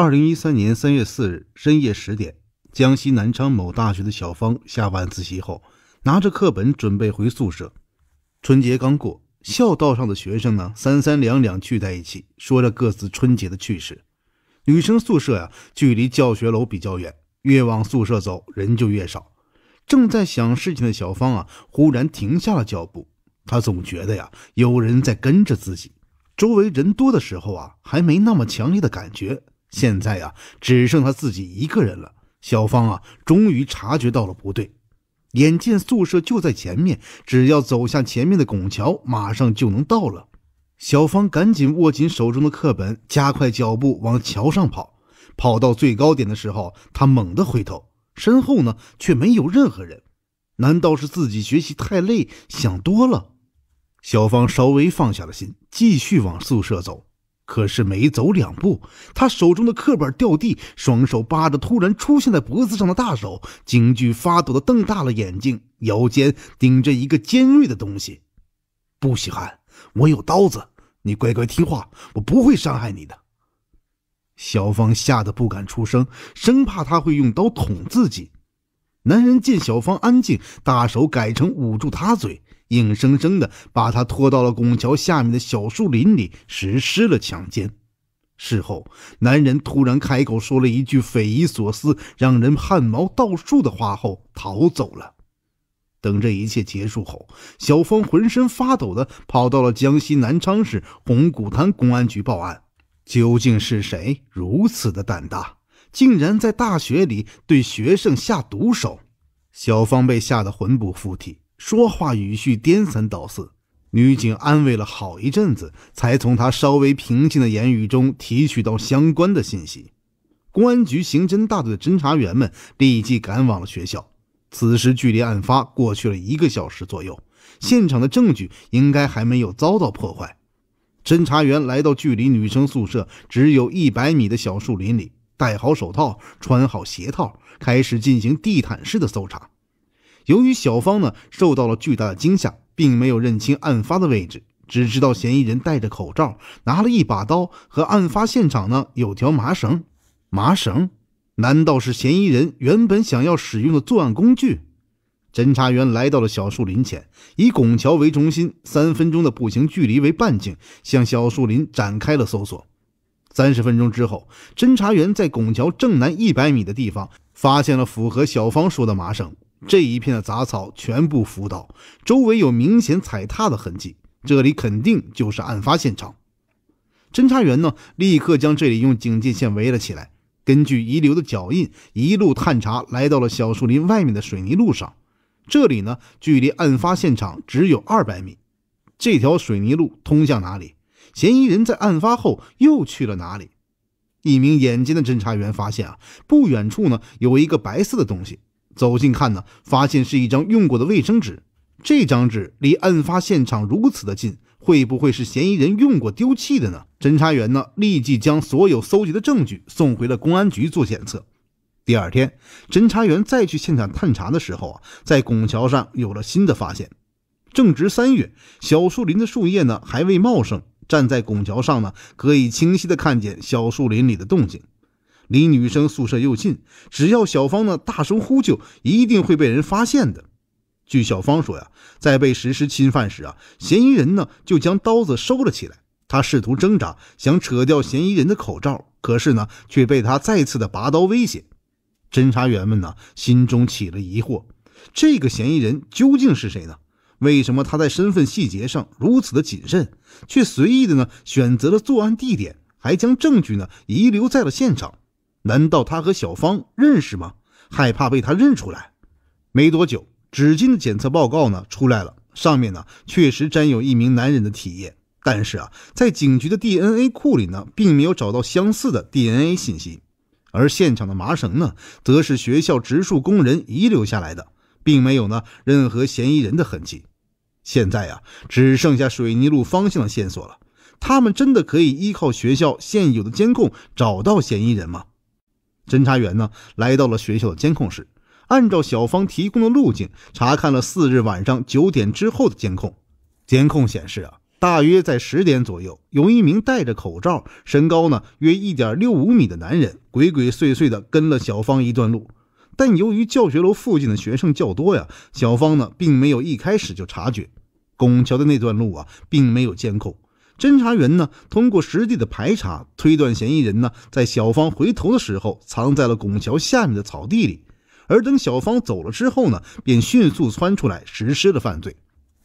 二零一三年三月四日深夜十点，江西南昌某大学的小芳下晚自习后，拿着课本准备回宿舍。春节刚过，校道上的学生呢三三两两聚在一起，说着各自春节的趣事。女生宿舍呀，距离教学楼比较远，越往宿舍走，人就越少。正在想事情的小芳啊，忽然停下了脚步。她总觉得呀，有人在跟着自己。周围人多的时候啊，还没那么强烈的感觉。现在呀，只剩他自己一个人了。小芳啊，终于察觉到了不对，眼见宿舍就在前面，只要走下前面的拱桥，马上就能到了。小芳赶紧握紧手中的课本，加快脚步往桥上跑。跑到最高点的时候，她猛地回头，身后呢却没有任何人。难道是自己学习太累，想多了？小芳稍微放下了心，继续往宿舍走。可是没走两步，他手中的课本掉地，双手扒着突然出现在脖子上的大手，惊惧发抖的瞪大了眼睛，腰间顶着一个尖锐的东西。不稀罕，我有刀子，你乖乖听话，我不会伤害你的。小芳吓得不敢出声，生怕他会用刀捅自己。男人见小芳安静，大手改成捂住他嘴。硬生生的把他拖到了拱桥下面的小树林里，实施了强奸。事后，男人突然开口说了一句匪夷所思、让人汗毛倒竖的话，后逃走了。等这一切结束后，小芳浑身发抖的跑到了江西南昌市红谷滩公安局报案。究竟是谁如此的胆大，竟然在大学里对学生下毒手？小芳被吓得魂不附体。说话语序颠三倒四，女警安慰了好一阵子，才从她稍微平静的言语中提取到相关的信息。公安局刑侦大队的侦查员们立即赶往了学校。此时距离案发过去了一个小时左右，现场的证据应该还没有遭到破坏。侦查员来到距离女生宿舍只有一百米的小树林里，戴好手套，穿好鞋套，开始进行地毯式的搜查。由于小芳呢受到了巨大的惊吓，并没有认清案发的位置，只知道嫌疑人戴着口罩，拿了一把刀。和案发现场呢有条麻绳，麻绳难道是嫌疑人原本想要使用的作案工具？侦查员来到了小树林前，以拱桥为中心，三分钟的步行距离为半径，向小树林展开了搜索。三十分钟之后，侦查员在拱桥正南一百米的地方发现了符合小芳说的麻绳。这一片的杂草全部浮倒，周围有明显踩踏的痕迹，这里肯定就是案发现场。侦查员呢，立刻将这里用警戒线围了起来。根据遗留的脚印，一路探查，来到了小树林外面的水泥路上。这里呢，距离案发现场只有二百米。这条水泥路通向哪里？嫌疑人在案发后又去了哪里？一名眼尖的侦查员发现啊，不远处呢，有一个白色的东西。走近看呢，发现是一张用过的卫生纸。这张纸离案发现场如此的近，会不会是嫌疑人用过丢弃的呢？侦查员呢，立即将所有搜集的证据送回了公安局做检测。第二天，侦查员再去现场探查的时候啊，在拱桥上有了新的发现。正值三月，小树林的树叶呢还未茂盛，站在拱桥上呢，可以清晰的看见小树林里的动静。离女生宿舍又近，只要小芳呢大声呼救，一定会被人发现的。据小芳说呀，在被实施侵犯时啊，嫌疑人呢就将刀子收了起来。她试图挣扎，想扯掉嫌疑人的口罩，可是呢却被他再次的拔刀威胁。侦查员们呢心中起了疑惑：这个嫌疑人究竟是谁呢？为什么他在身份细节上如此的谨慎，却随意的呢选择了作案地点，还将证据呢遗留在了现场？难道他和小芳认识吗？害怕被他认出来。没多久，纸巾的检测报告呢出来了，上面呢确实沾有一名男人的体液，但是啊，在警局的 DNA 库里呢，并没有找到相似的 DNA 信息。而现场的麻绳呢，则是学校植树工人遗留下来的，并没有呢任何嫌疑人的痕迹。现在啊，只剩下水泥路方向的线索了。他们真的可以依靠学校现有的监控找到嫌疑人吗？侦查员呢，来到了学校的监控室，按照小芳提供的路径，查看了四日晚上九点之后的监控。监控显示啊，大约在十点左右，有一名戴着口罩、身高呢约一点六五米的男人，鬼鬼祟祟的跟了小芳一段路。但由于教学楼附近的学生较多呀，小芳呢并没有一开始就察觉。拱桥的那段路啊，并没有监控。侦查员呢，通过实地的排查，推断嫌疑人呢，在小芳回头的时候，藏在了拱桥下面的草地里。而等小芳走了之后呢，便迅速窜出来实施了犯罪。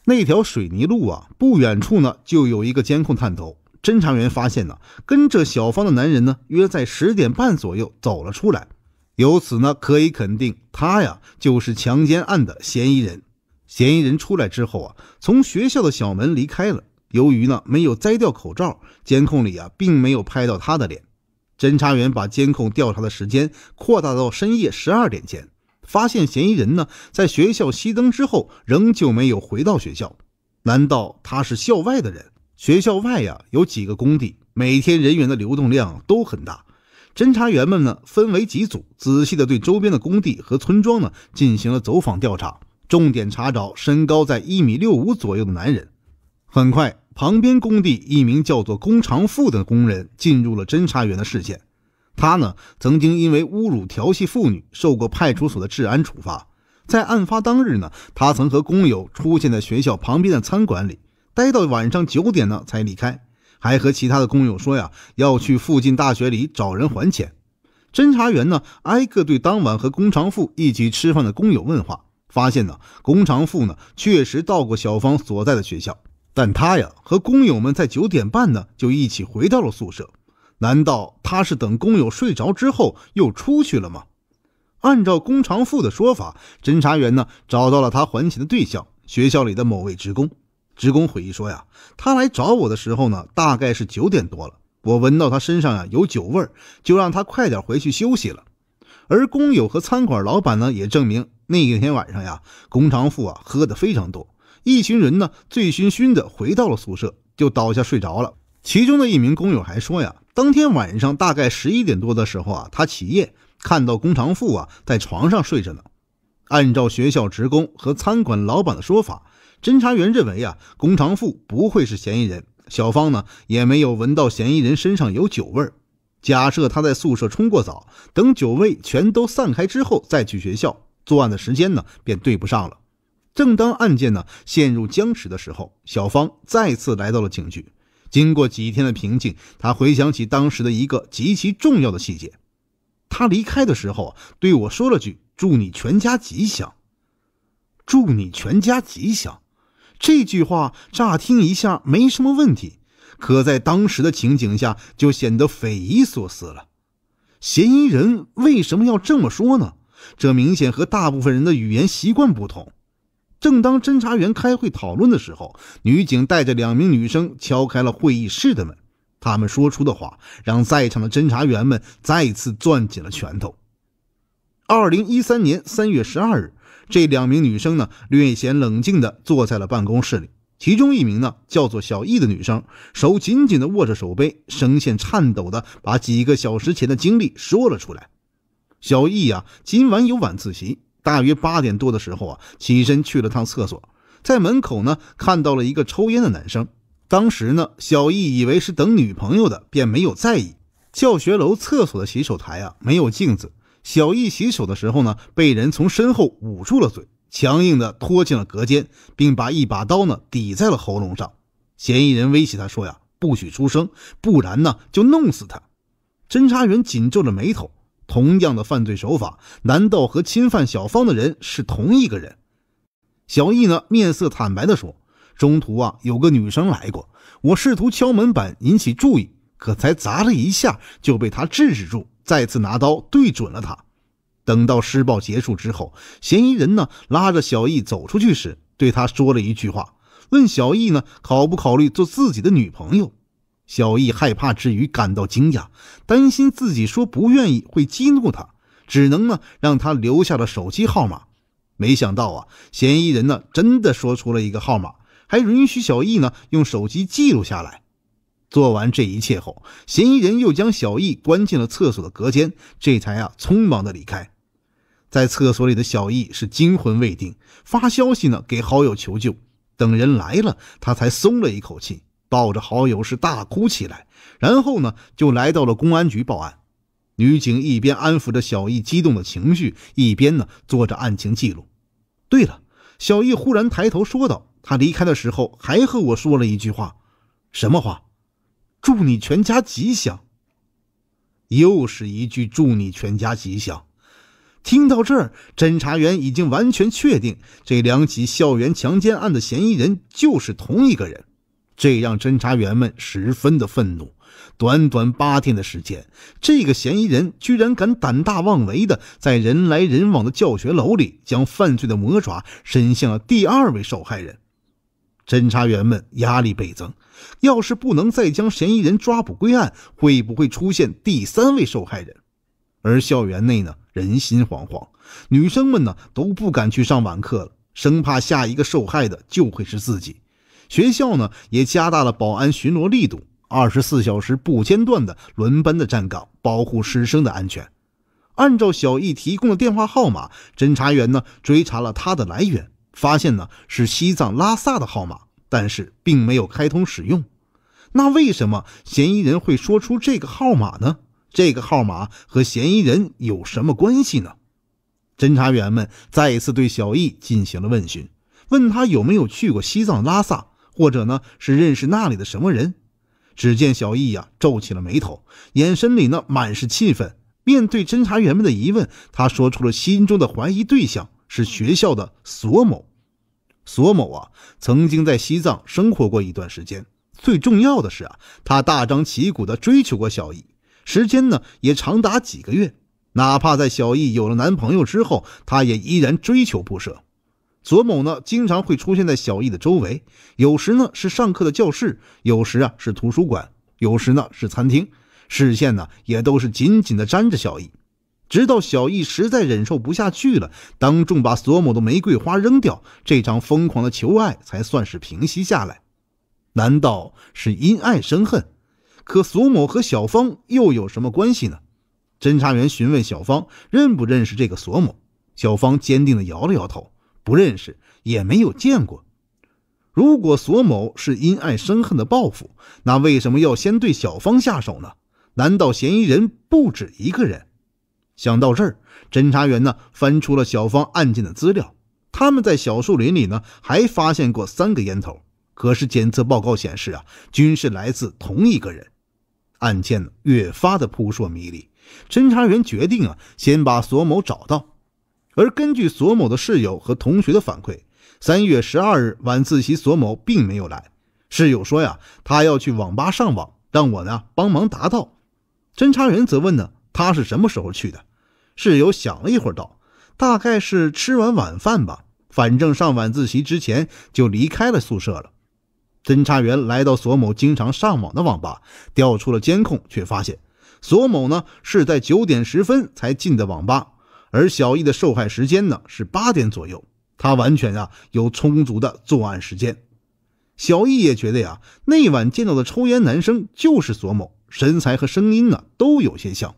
那条水泥路啊，不远处呢，就有一个监控探头。侦查员发现呢，跟着小芳的男人呢，约在十点半左右走了出来。由此呢，可以肯定他呀，就是强奸案的嫌疑人。嫌疑人出来之后啊，从学校的小门离开了。由于呢没有摘掉口罩，监控里啊并没有拍到他的脸。侦查员把监控调查的时间扩大到深夜十二点前，发现嫌疑人呢在学校熄灯之后仍旧没有回到学校。难道他是校外的人？学校外呀有几个工地，每天人员的流动量都很大。侦查员们呢分为几组，仔细的对周边的工地和村庄呢进行了走访调查，重点查找身高在一米六五左右的男人。很快。旁边工地，一名叫做工长富的工人进入了侦查员的视线。他呢，曾经因为侮辱调戏妇女，受过派出所的治安处罚。在案发当日呢，他曾和工友出现在学校旁边的餐馆里，待到晚上九点呢才离开，还和其他的工友说呀要去附近大学里找人还钱。侦查员呢，挨个对当晚和工长富一起吃饭的工友问话，发现呢，工长富呢确实到过小芳所在的学校。但他呀，和工友们在九点半呢，就一起回到了宿舍。难道他是等工友睡着之后又出去了吗？按照龚长富的说法，侦查员呢找到了他还钱的对象，学校里的某位职工。职工回忆说呀，他来找我的时候呢，大概是九点多了。我闻到他身上呀有酒味儿，就让他快点回去休息了。而工友和餐馆老板呢，也证明那一天晚上呀，龚长富啊喝的非常多。一群人呢，醉醺醺的回到了宿舍，就倒下睡着了。其中的一名工友还说呀，当天晚上大概十一点多的时候啊，他起夜看到工长富啊在床上睡着呢。按照学校职工和餐馆老板的说法，侦查员认为啊，工长富不会是嫌疑人。小芳呢，也没有闻到嫌疑人身上有酒味儿。假设他在宿舍冲过澡，等酒味全都散开之后再去学校作案的时间呢，便对不上了。正当案件呢陷入僵持的时候，小芳再次来到了警局。经过几天的平静，她回想起当时的一个极其重要的细节：他离开的时候对我说了句“祝你全家吉祥”。祝你全家吉祥，这句话乍听一下没什么问题，可在当时的情景下就显得匪夷所思了。嫌疑人为什么要这么说呢？这明显和大部分人的语言习惯不同。正当侦查员开会讨论的时候，女警带着两名女生敲开了会议室的门。他们说出的话让在场的侦查员们再次攥紧了拳头。二零一三年三月十二日，这两名女生呢略显冷静的坐在了办公室里。其中一名呢叫做小易的女生，手紧紧的握着手背，声线颤抖的把几个小时前的经历说了出来。小易呀，今晚有晚自习。大约八点多的时候啊，起身去了趟厕所，在门口呢看到了一个抽烟的男生。当时呢，小易以为是等女朋友的，便没有在意。教学楼厕所的洗手台啊没有镜子，小易洗手的时候呢，被人从身后捂住了嘴，强硬的拖进了隔间，并把一把刀呢抵在了喉咙上。嫌疑人威胁他说呀：“不许出声，不然呢就弄死他。”侦查员紧皱了眉头。同样的犯罪手法，难道和侵犯小芳的人是同一个人？小易呢，面色坦白地说：“中途啊，有个女生来过，我试图敲门板引起注意，可才砸了一下就被他制止住，再次拿刀对准了他。等到施暴结束之后，嫌疑人呢拉着小易走出去时，对他说了一句话，问小易呢考不考虑做自己的女朋友？”小易害怕之余感到惊讶，担心自己说不愿意会激怒他，只能呢让他留下了手机号码。没想到啊，嫌疑人呢真的说出了一个号码，还允许小易呢用手机记录下来。做完这一切后，嫌疑人又将小易关进了厕所的隔间，这才啊匆忙的离开。在厕所里的小易是惊魂未定，发消息呢给好友求救，等人来了，他才松了一口气。抱着好友是大哭起来，然后呢就来到了公安局报案。女警一边安抚着小易激动的情绪，一边呢做着案情记录。对了，小易忽然抬头说道：“他离开的时候还和我说了一句话，什么话？祝你全家吉祥。”又是一句“祝你全家吉祥”。听到这儿，侦查员已经完全确定这两起校园强奸案的嫌疑人就是同一个人。这让侦查员们十分的愤怒。短短八天的时间，这个嫌疑人居然敢胆大妄为的在人来人往的教学楼里将犯罪的魔爪伸向了第二位受害人。侦查员们压力倍增，要是不能再将嫌疑人抓捕归案，会不会出现第三位受害人？而校园内呢，人心惶惶，女生们呢都不敢去上晚课了，生怕下一个受害的就会是自己。学校呢也加大了保安巡逻力度，二十四小时不间断的轮班的站岗，保护师生的安全。按照小易提供的电话号码，侦查员呢追查了他的来源，发现呢是西藏拉萨的号码，但是并没有开通使用。那为什么嫌疑人会说出这个号码呢？这个号码和嫌疑人有什么关系呢？侦查员们再一次对小易进行了问询，问他有没有去过西藏拉萨。或者呢，是认识那里的什么人？只见小易呀皱起了眉头，眼神里呢满是气愤。面对侦查员们的疑问，他说出了心中的怀疑对象是学校的索某。索某啊，曾经在西藏生活过一段时间。最重要的是啊，他大张旗鼓的追求过小易，时间呢也长达几个月。哪怕在小易有了男朋友之后，他也依然追求不舍。索某呢，经常会出现在小易的周围，有时呢是上课的教室，有时啊是图书馆，有时呢是餐厅，视线呢也都是紧紧的粘着小易。直到小易实在忍受不下去了，当众把索某的玫瑰花扔掉，这场疯狂的求爱才算是平息下来。难道是因爱生恨？可索某和小芳又有什么关系呢？侦查员询问小芳认不认识这个索某，小芳坚定的摇了摇头。不认识，也没有见过。如果索某是因爱生恨的报复，那为什么要先对小芳下手呢？难道嫌疑人不止一个人？想到这儿，侦查员呢翻出了小芳案件的资料。他们在小树林里呢还发现过三个烟头，可是检测报告显示啊，均是来自同一个人。案件越发的扑朔迷离。侦查员决定啊，先把索某找到。而根据索某的室友和同学的反馈，三月十二日晚自习，索某并没有来。室友说呀，他要去网吧上网，让我呢帮忙答到。侦查员则问呢，他是什么时候去的？室友想了一会儿道，大概是吃完晚饭吧，反正上晚自习之前就离开了宿舍了。侦查员来到索某经常上网的网吧，调出了监控，却发现索某呢是在九点十分才进的网吧。而小易的受害时间呢是八点左右，他完全啊有充足的作案时间。小易也觉得呀，那晚见到的抽烟男生就是索某，身材和声音呢都有些像。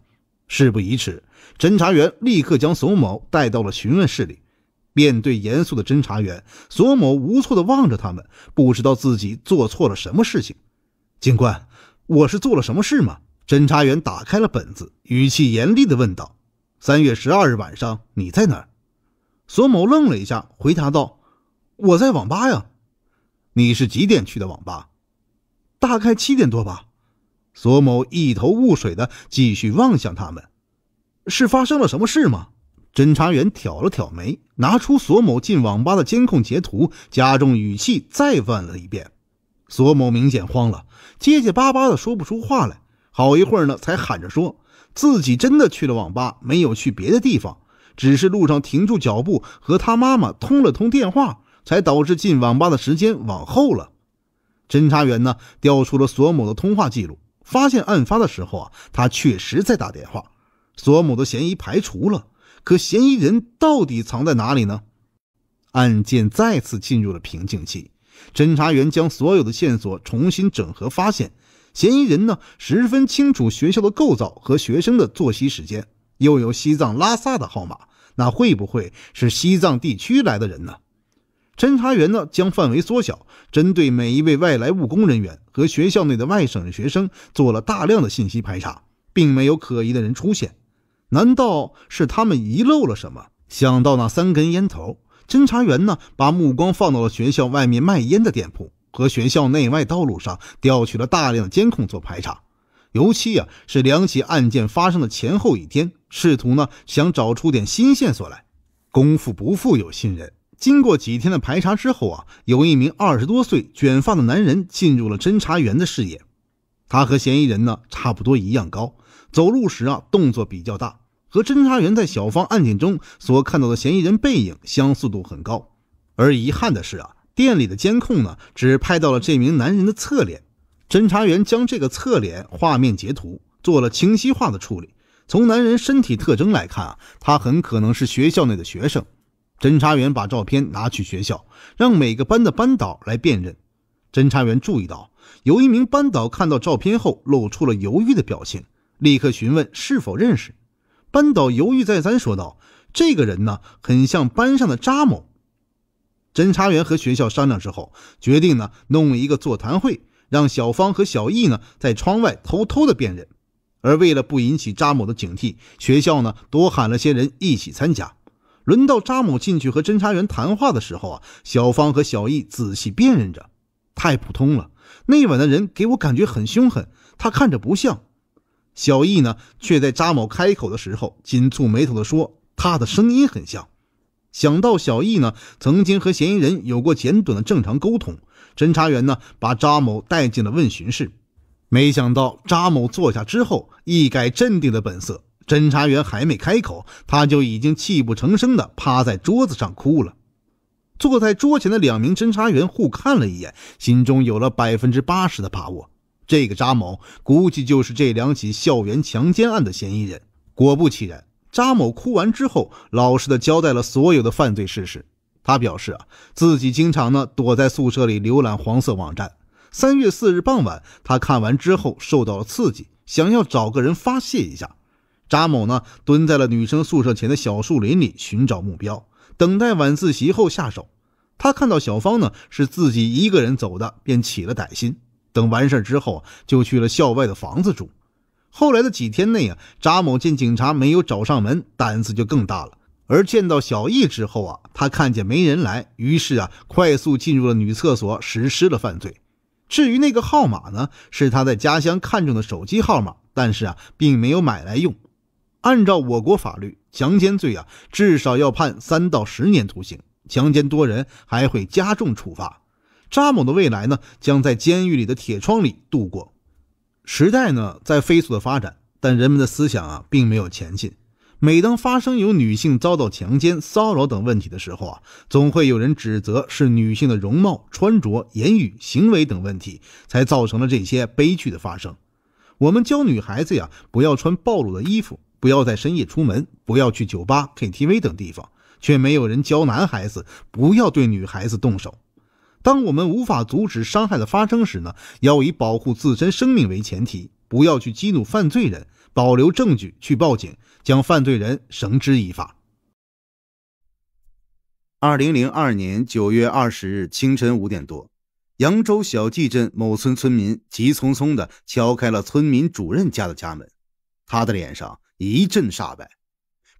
事不宜迟，侦查员立刻将索某带到了询问室里。面对严肃的侦查员，索某无措地望着他们，不知道自己做错了什么事情。警官，我是做了什么事吗？侦查员打开了本子，语气严厉地问道。三月十二日晚上，你在哪儿？索某愣了一下，回答道：“我在网吧呀。”“你是几点去的网吧？”“大概七点多吧。”索某一头雾水的继续望向他们，“是发生了什么事吗？”侦查员挑了挑眉，拿出索某进网吧的监控截图，加重语气再问了一遍。索某明显慌了，结结巴巴的说不出话来，好一会儿呢，才喊着说。自己真的去了网吧，没有去别的地方，只是路上停住脚步和他妈妈通了通电话，才导致进网吧的时间往后了。侦查员呢，调出了索某的通话记录，发现案发的时候啊，他确实在打电话。索某的嫌疑排除了，可嫌疑人到底藏在哪里呢？案件再次进入了瓶颈期。侦查员将所有的线索重新整合，发现。嫌疑人呢十分清楚学校的构造和学生的作息时间，又有西藏拉萨的号码，那会不会是西藏地区来的人呢？侦查员呢将范围缩小，针对每一位外来务工人员和学校内的外省学生做了大量的信息排查，并没有可疑的人出现。难道是他们遗漏了什么？想到那三根烟头，侦查员呢把目光放到了学校外面卖烟的店铺。和学校内外道路上调取了大量的监控做排查，尤其啊是两起案件发生的前后一天，试图呢想找出点新线索来。功夫不负有心人，经过几天的排查之后啊，有一名二十多岁卷发的男人进入了侦查员的视野。他和嫌疑人呢差不多一样高，走路时啊动作比较大，和侦查员在小方案件中所看到的嫌疑人背影相似度很高。而遗憾的是啊。店里的监控呢，只拍到了这名男人的侧脸。侦查员将这个侧脸画面截图做了清晰化的处理。从男人身体特征来看啊，他很可能是学校内的学生。侦查员把照片拿去学校，让每个班的班导来辨认。侦查员注意到，有一名班导看到照片后露出了犹豫的表情，立刻询问是否认识。班导犹豫再三，说道：“这个人呢，很像班上的查某。”侦查员和学校商量之后，决定呢弄一个座谈会，让小芳和小易呢在窗外偷偷的辨认。而为了不引起扎某的警惕，学校呢多喊了些人一起参加。轮到扎某进去和侦查员谈话的时候啊，小芳和小易仔细辨认着，太普通了。那晚的人给我感觉很凶狠，他看着不像。小易呢却在扎某开口的时候紧蹙眉头的说，他的声音很像。想到小易呢，曾经和嫌疑人有过简短的正常沟通，侦查员呢把查某带进了问询室，没想到查某坐下之后，一改镇定的本色，侦查员还没开口，他就已经泣不成声的趴在桌子上哭了。坐在桌前的两名侦查员互看了一眼，心中有了百分之八十的把握，这个查某估计就是这两起校园强奸案的嫌疑人。果不其然。查某哭完之后，老实的交代了所有的犯罪事实。他表示啊，自己经常呢躲在宿舍里浏览黄色网站。三月四日傍晚，他看完之后受到了刺激，想要找个人发泄一下。查某呢，蹲在了女生宿舍前的小树林里寻找目标，等待晚自习后下手。他看到小芳呢是自己一个人走的，便起了歹心。等完事之后，就去了校外的房子住。后来的几天内啊，查某见警察没有找上门，胆子就更大了。而见到小易之后啊，他看见没人来，于是啊，快速进入了女厕所实施了犯罪。至于那个号码呢，是他在家乡看中的手机号码，但是啊，并没有买来用。按照我国法律，强奸罪啊，至少要判三到十年徒刑，强奸多人还会加重处罚。查某的未来呢，将在监狱里的铁窗里度过。时代呢在飞速的发展，但人们的思想啊并没有前进。每当发生有女性遭到强奸、骚扰等问题的时候啊，总会有人指责是女性的容貌、穿着、言语、行为等问题才造成了这些悲剧的发生。我们教女孩子呀，不要穿暴露的衣服，不要在深夜出门，不要去酒吧、KTV 等地方，却没有人教男孩子不要对女孩子动手。当我们无法阻止伤害的发生时呢，要以保护自身生命为前提，不要去激怒犯罪人，保留证据去报警，将犯罪人绳之以法。二零零二年九月二十日清晨五点多，扬州小纪镇某村村民急匆匆地敲开了村民主任家的家门，他的脸上一阵煞白，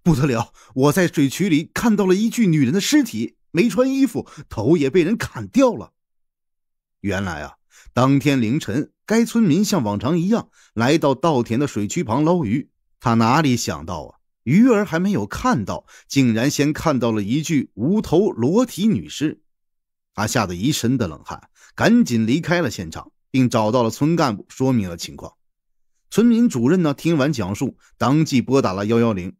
不得了，我在水渠里看到了一具女人的尸体。没穿衣服，头也被人砍掉了。原来啊，当天凌晨，该村民像往常一样来到稻田的水渠旁捞鱼。他哪里想到啊，鱼儿还没有看到，竟然先看到了一具无头裸体女尸。他吓得一身的冷汗，赶紧离开了现场，并找到了村干部说明了情况。村民主任呢，听完讲述，当即拨打了幺幺零。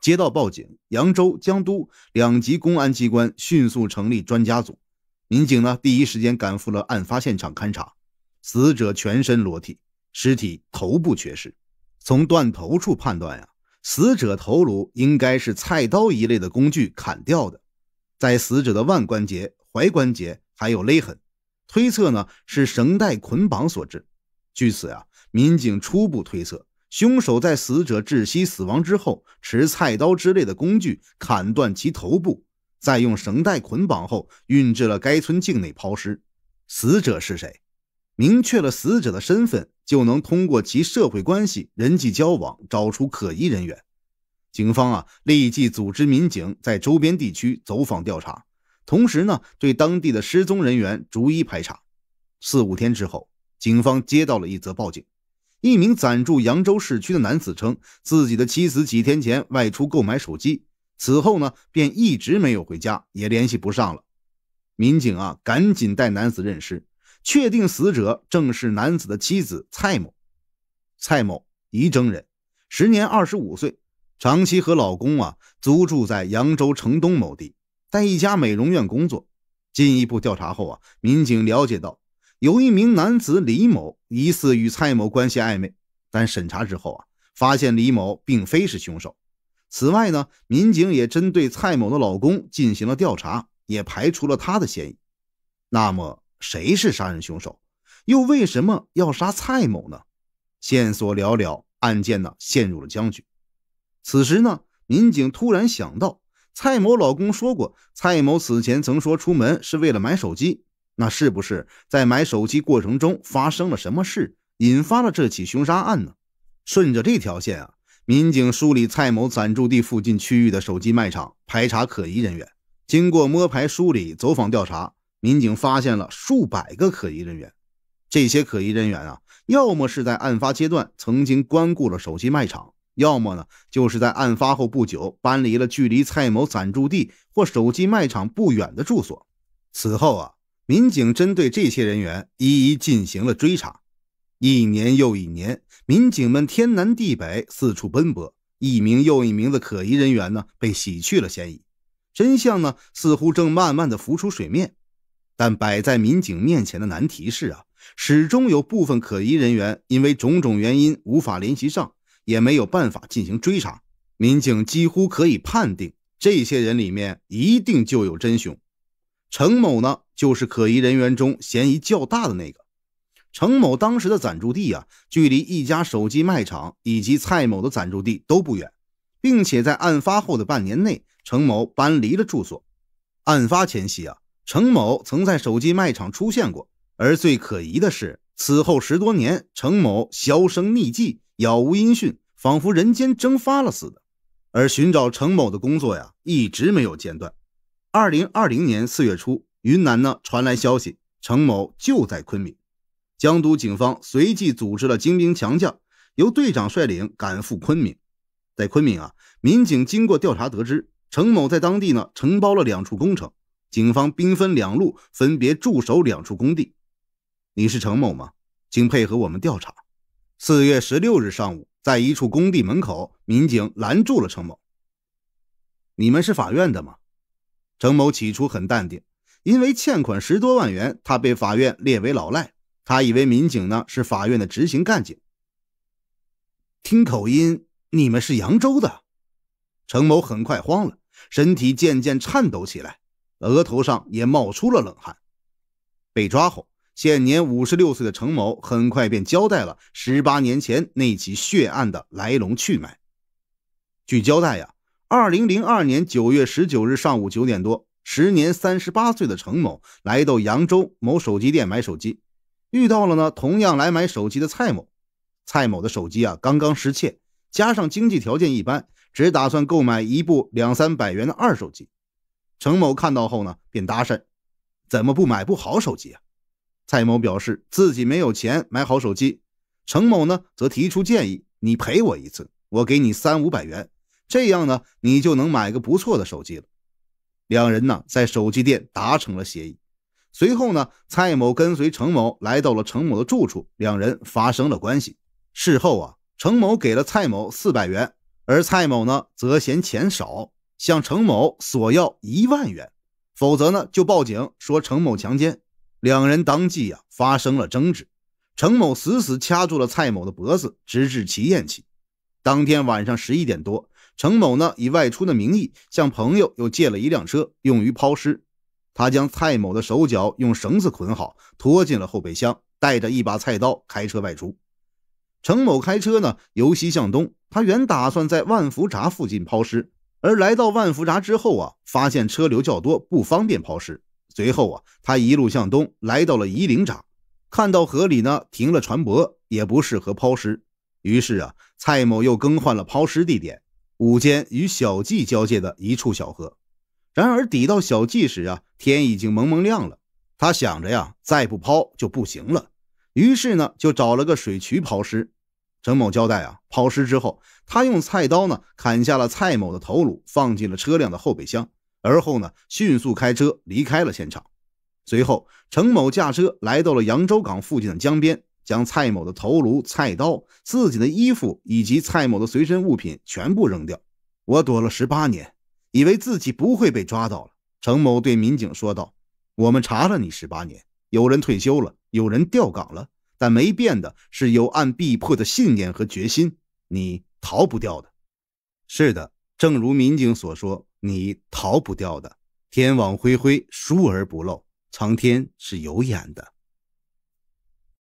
接到报警，扬州江都两级公安机关迅速成立专家组。民警呢，第一时间赶赴了案发现场勘查。死者全身裸体，尸体头部缺失，从断头处判断呀，死者头颅应该是菜刀一类的工具砍掉的。在死者的腕关节、踝关节还有勒痕，推测呢是绳带捆绑所致。据此呀，民警初步推测。凶手在死者窒息死亡之后，持菜刀之类的工具砍断其头部，再用绳带捆绑后，运至了该村境内抛尸。死者是谁？明确了死者的身份，就能通过其社会关系、人际交往，找出可疑人员。警方啊，立即组织民警在周边地区走访调查，同时呢，对当地的失踪人员逐一排查。四五天之后，警方接到了一则报警。一名暂住扬州市区的男子称，自己的妻子几天前外出购买手机，此后呢便一直没有回家，也联系不上了。民警啊，赶紧带男子认尸，确定死者正是男子的妻子蔡某。蔡某仪征人，时年二十五岁，长期和老公啊租住在扬州城东某地，在一家美容院工作。进一步调查后啊，民警了解到。有一名男子李某疑似与蔡某关系暧昧，但审查之后啊，发现李某并非是凶手。此外呢，民警也针对蔡某的老公进行了调查，也排除了他的嫌疑。那么，谁是杀人凶手？又为什么要杀蔡某呢？线索寥寥，案件呢陷入了僵局。此时呢，民警突然想到，蔡某老公说过，蔡某此前曾说出门是为了买手机。那是不是在买手机过程中发生了什么事，引发了这起凶杀案呢？顺着这条线啊，民警梳理蔡某暂住地附近区域的手机卖场，排查可疑人员。经过摸排、梳理、走访调查，民警发现了数百个可疑人员。这些可疑人员啊，要么是在案发阶段曾经光顾了手机卖场，要么呢，就是在案发后不久搬离了距离蔡某暂住地或手机卖场不远的住所。此后啊。民警针对这些人员一一进行了追查，一年又一年，民警们天南地北四处奔波，一名又一名的可疑人员呢被洗去了嫌疑，真相呢似乎正慢慢的浮出水面，但摆在民警面前的难题是啊，始终有部分可疑人员因为种种原因无法联系上，也没有办法进行追查，民警几乎可以判定这些人里面一定就有真凶，程某呢？就是可疑人员中嫌疑较大的那个，程某当时的暂住地啊，距离一家手机卖场以及蔡某的暂住地都不远，并且在案发后的半年内，程某搬离了住所。案发前夕啊，程某曾在手机卖场出现过，而最可疑的是，此后十多年，程某销声匿迹，杳无音讯，仿佛人间蒸发了似的。而寻找程某的工作呀，一直没有间断。二零二零年四月初。云南呢传来消息，程某就在昆明，江都警方随即组织了精兵强将，由队长率领赶赴昆明。在昆明啊，民警经过调查得知，程某在当地呢承包了两处工程，警方兵分两路，分别驻守两处工地。你是程某吗？请配合我们调查。四月十六日上午，在一处工地门口，民警拦住了程某。你们是法院的吗？程某起初很淡定。因为欠款十多万元，他被法院列为老赖。他以为民警呢是法院的执行干警。听口音，你们是扬州的？程某很快慌了，身体渐渐颤抖起来，额头上也冒出了冷汗。被抓后，现年五十六岁的程某很快便交代了十八年前那起血案的来龙去脉。据交代呀，二零零二年九月十九日上午九点多。时年三十八岁的程某来到扬州某手机店买手机，遇到了呢同样来买手机的蔡某。蔡某的手机啊刚刚失窃，加上经济条件一般，只打算购买一部两三百元的二手机。程某看到后呢便搭讪：“怎么不买部好手机啊？”蔡某表示自己没有钱买好手机。程某呢则提出建议：“你赔我一次，我给你三五百元，这样呢你就能买个不错的手机了。”两人呢在手机店达成了协议，随后呢，蔡某跟随程某来到了程某的住处，两人发生了关系。事后啊，程某给了蔡某四百元，而蔡某呢则嫌钱少，向程某索要一万元，否则呢就报警说程某强奸。两人当即呀发生了争执，程某死死掐住了蔡某的脖子，直至其咽气。当天晚上十一点多。程某呢，以外出的名义向朋友又借了一辆车，用于抛尸。他将蔡某的手脚用绳子捆好，拖进了后备箱，带着一把菜刀开车外出。程某开车呢，由西向东。他原打算在万福闸附近抛尸，而来到万福闸之后啊，发现车流较多，不方便抛尸。随后啊，他一路向东，来到了夷陵闸，看到河里呢停了船舶，也不适合抛尸。于是啊，蔡某又更换了抛尸地点。午间与小季交界的一处小河，然而抵到小季时啊，天已经蒙蒙亮了。他想着呀，再不抛就不行了，于是呢，就找了个水渠抛尸。程某交代啊，抛尸之后，他用菜刀呢砍下了蔡某的头颅，放进了车辆的后备箱，而后呢，迅速开车离开了现场。随后，程某驾车来到了扬州港附近的江边。将蔡某的头颅、菜刀、自己的衣服以及蔡某的随身物品全部扔掉。我躲了十八年，以为自己不会被抓到了。程某对民警说道：“我们查了你十八年，有人退休了，有人调岗了，但没变的是有案必破的信念和决心。你逃不掉的。”是的，正如民警所说，你逃不掉的。天网恢恢，疏而不漏，苍天是有眼的。